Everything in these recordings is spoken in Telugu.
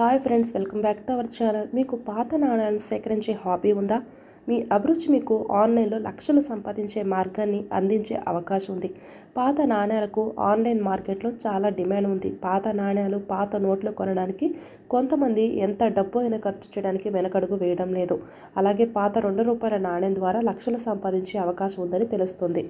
hi friends welcome back to our channel మీకు పాత నాణ్యాలను సేకరించే హాబీ ఉందా మీ అభిరుచి మీకు ఆన్లైన్లో లక్షలు సంపాదించే మార్గాన్ని అందించే అవకాశం ఉంది పాత నాణ్యాలకు ఆన్లైన్ మార్కెట్లో చాలా డిమాండ్ ఉంది పాత నాణ్యాలు పాత నోట్లు కొనడానికి కొంతమంది ఎంత డబ్బు అయినా ఖర్చు చేయడానికి వెనకడుగు వేయడం లేదు అలాగే పాత రెండు రూపాయల నాణ్యం ద్వారా లక్షలు సంపాదించే అవకాశం ఉందని తెలుస్తుంది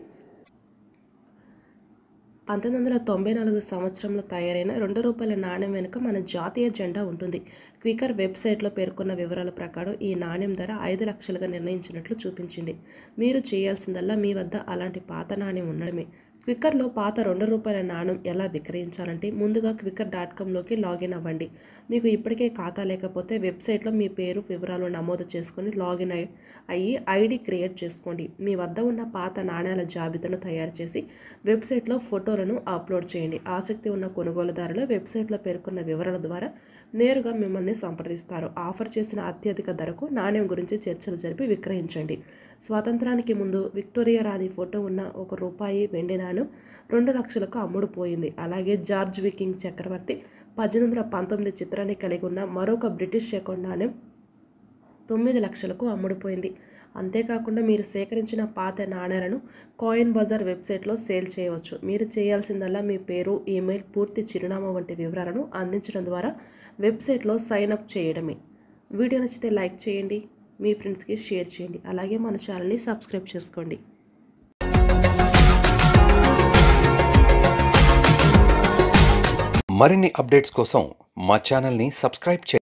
పంతొమ్మిది వందల తొంభై నాలుగు సంవత్సరంలో తయారైన రెండు రూపాయల నాణ్యం వెనుక మన జాతీయ జెండా ఉంటుంది క్వికర్ వెబ్సైట్లో పేర్కొన్న వివరాల ప్రకారం ఈ నాణ్యం ధర ఐదు లక్షలుగా నిర్ణయించినట్లు చూపించింది మీరు చేయాల్సిందల్లా మీ వద్ద అలాంటి పాత నాణ్యం ఉండడమే క్విక్కర్లో పాత రెండు రూపాయల నాణం ఎలా విక్రయించాలంటే ముందుగా క్విక్కర్ డాట్ కామ్లోకి లాగిన్ అవ్వండి మీకు ఇప్పటికే ఖాతా లేకపోతే వెబ్సైట్లో మీ పేరు వివరాలు నమోదు చేసుకొని లాగిన్ అయ్యి అయ్యి ఐడి క్రియేట్ చేసుకోండి మీ వద్ద ఉన్న పాత నాణ్యాల జాబితాను తయారు చేసి వెబ్సైట్లో ఫోటోలను అప్లోడ్ చేయండి ఆసక్తి ఉన్న కొనుగోలుదారులు వెబ్సైట్లో పేర్కొన్న వివరాల ద్వారా నేరుగా మిమ్మల్ని సంప్రదిస్తారు ఆఫర్ చేసిన అత్యధిక ధరకు నాణ్యం గురించి చర్చలు జరిపి విక్రయించండి స్వాతంత్రానికి ముందు విక్టోరియా రాణి ఫోటో ఉన్న ఒక రూపాయి వెండి నాణ్యం రెండు లక్షలకు అమ్ముడుపోయింది అలాగే జార్జ్ వికింగ్ చక్రవర్తి పద్దెనిమిది వందల పంతొమ్మిది చిత్రాన్ని కలిగి ఉన్న మరొక బ్రిటిష్ అకౌంట్ నాణ్యం తొమ్మిది లక్షలకు అమ్ముడుపోయింది అంతేకాకుండా మీరు సేకరించిన పాత నాణేలను కాయిన్ బజార్ వెబ్సైట్లో సేల్ చేయవచ్చు మీరు చేయాల్సిందల్లా మీ పేరు ఈమెయిల్ పూర్తి చిరునామా వంటి వివరాలను అందించడం ద్వారా వెబ్సైట్లో సైన్ అప్ చేయడమే వీడియో నచ్చితే లైక్ చేయండి మీ ఫ్రెండ్స్కి షేర్ చేయండి అలాగే మన ఛానల్ని సబ్స్క్రైబ్ చేసుకోండి మరిన్ని అప్డేట్స్ కోసం మా ఛానల్ని సబ్స్క్రైబ్ చేయండి